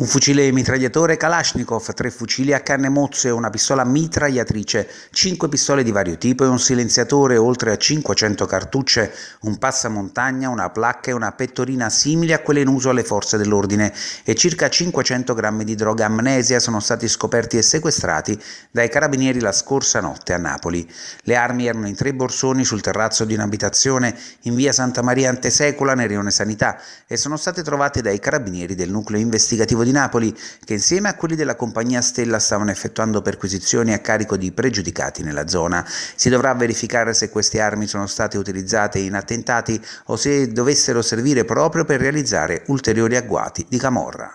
Un fucile mitragliatore Kalashnikov, tre fucili a canne mozze, una pistola mitragliatrice, cinque pistole di vario tipo e un silenziatore, oltre a 500 cartucce, un passamontagna, una placca e una pettorina simili a quelle in uso alle forze dell'ordine e circa 500 grammi di droga amnesia sono stati scoperti e sequestrati dai carabinieri la scorsa notte a Napoli. Le armi erano in tre borsoni sul terrazzo di un'abitazione in via Santa Maria Antesecola, nel rione Sanità, e sono state trovate dai carabinieri del nucleo investigativo di di Napoli, che insieme a quelli della compagnia Stella stavano effettuando perquisizioni a carico di pregiudicati nella zona. Si dovrà verificare se queste armi sono state utilizzate in attentati o se dovessero servire proprio per realizzare ulteriori agguati di Camorra.